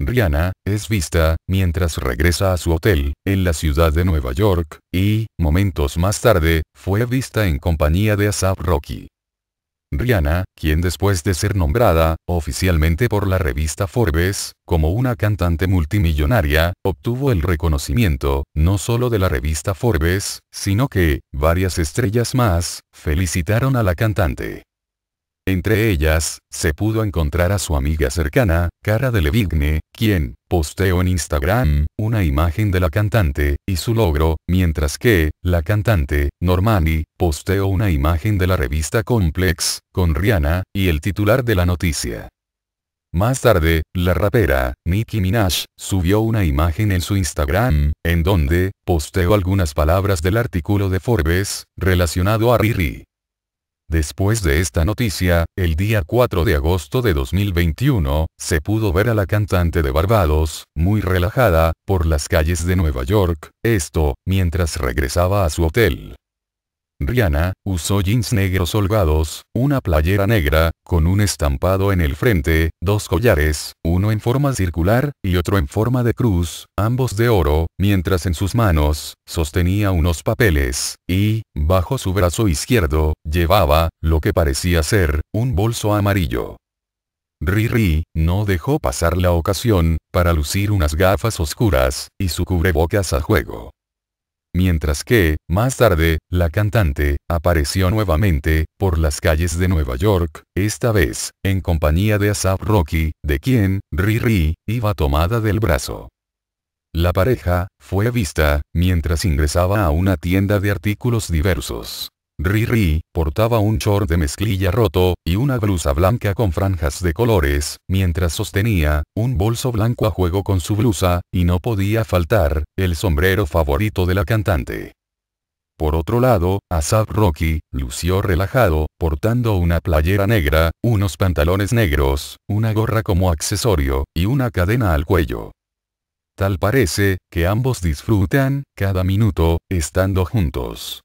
Rihanna, es vista, mientras regresa a su hotel, en la ciudad de Nueva York, y, momentos más tarde, fue vista en compañía de Asap Rocky. Rihanna, quien después de ser nombrada, oficialmente por la revista Forbes, como una cantante multimillonaria, obtuvo el reconocimiento, no solo de la revista Forbes, sino que, varias estrellas más, felicitaron a la cantante. Entre ellas, se pudo encontrar a su amiga cercana, Cara de Levigne, quien, posteó en Instagram, una imagen de la cantante, y su logro, mientras que, la cantante, Normani, posteó una imagen de la revista Complex, con Rihanna, y el titular de la noticia. Más tarde, la rapera, Nicki Minaj, subió una imagen en su Instagram, en donde, posteó algunas palabras del artículo de Forbes, relacionado a Riri. Después de esta noticia, el día 4 de agosto de 2021, se pudo ver a la cantante de Barbados, muy relajada, por las calles de Nueva York, esto, mientras regresaba a su hotel. Rihanna, usó jeans negros holgados, una playera negra, con un estampado en el frente, dos collares, uno en forma circular, y otro en forma de cruz, ambos de oro, mientras en sus manos, sostenía unos papeles, y, bajo su brazo izquierdo, llevaba, lo que parecía ser, un bolso amarillo. Riri, no dejó pasar la ocasión, para lucir unas gafas oscuras, y su cubrebocas a juego mientras que, más tarde, la cantante, apareció nuevamente, por las calles de Nueva York, esta vez, en compañía de Asap Rocky, de quien, Riri, iba tomada del brazo. La pareja, fue vista, mientras ingresaba a una tienda de artículos diversos. Riri, portaba un short de mezclilla roto, y una blusa blanca con franjas de colores, mientras sostenía, un bolso blanco a juego con su blusa, y no podía faltar, el sombrero favorito de la cantante. Por otro lado, Asap Rocky, lució relajado, portando una playera negra, unos pantalones negros, una gorra como accesorio, y una cadena al cuello. Tal parece, que ambos disfrutan, cada minuto, estando juntos.